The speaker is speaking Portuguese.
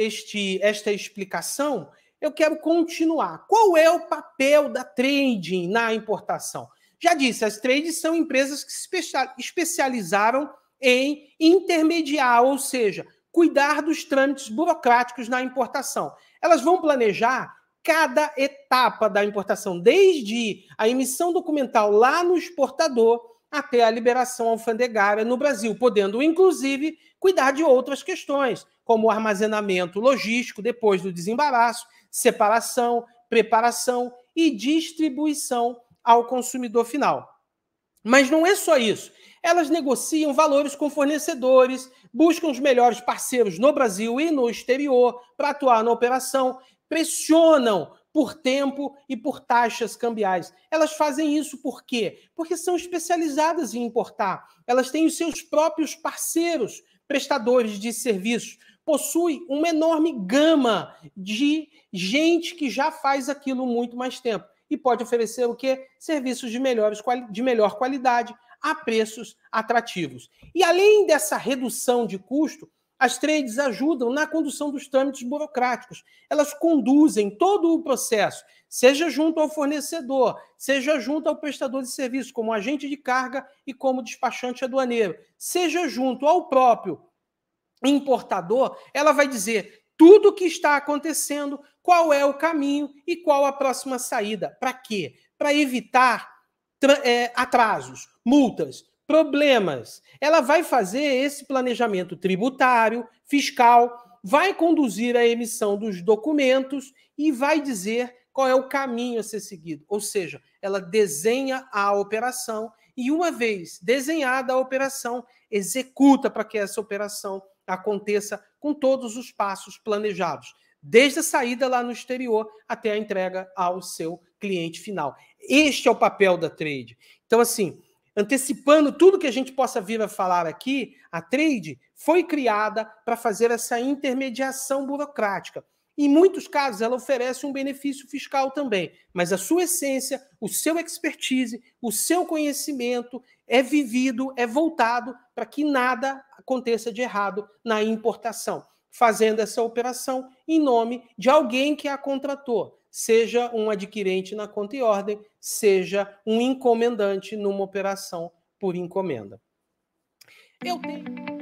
este, esta explicação, eu quero continuar. Qual é o papel da trading na importação? Já disse, as trades são empresas que se especializaram em intermediar, ou seja, cuidar dos trâmites burocráticos na importação. Elas vão planejar cada etapa da importação, desde a emissão documental lá no exportador até a liberação alfandegária no Brasil, podendo inclusive cuidar de outras questões, como o armazenamento logístico depois do desembaraço, separação, preparação e distribuição ao consumidor final. Mas não é só isso. Elas negociam valores com fornecedores, buscam os melhores parceiros no Brasil e no exterior para atuar na operação, pressionam por tempo e por taxas cambiais. Elas fazem isso por quê? Porque são especializadas em importar. Elas têm os seus próprios parceiros, prestadores de serviços. Possui uma enorme gama de gente que já faz aquilo muito mais tempo e pode oferecer o quê? Serviços de, melhores, de melhor qualidade a preços atrativos. E além dessa redução de custo, as trades ajudam na condução dos trâmites burocráticos. Elas conduzem todo o processo, seja junto ao fornecedor, seja junto ao prestador de serviço, como agente de carga e como despachante aduaneiro, seja junto ao próprio importador, ela vai dizer tudo o que está acontecendo, qual é o caminho e qual a próxima saída. Para quê? Para evitar é, atrasos, multas, problemas. Ela vai fazer esse planejamento tributário, fiscal, vai conduzir a emissão dos documentos e vai dizer qual é o caminho a ser seguido. Ou seja, ela desenha a operação e, uma vez desenhada a operação, executa para que essa operação aconteça com todos os passos planejados, desde a saída lá no exterior até a entrega ao seu cliente final. Este é o papel da trade. Então, assim, antecipando tudo que a gente possa vir a falar aqui, a trade foi criada para fazer essa intermediação burocrática. Em muitos casos, ela oferece um benefício fiscal também, mas a sua essência, o seu expertise, o seu conhecimento é vivido, é voltado para que nada aconteça de errado na importação, fazendo essa operação em nome de alguém que a contratou seja um adquirente na conta e ordem, seja um encomendante numa operação por encomenda. Eu tenho.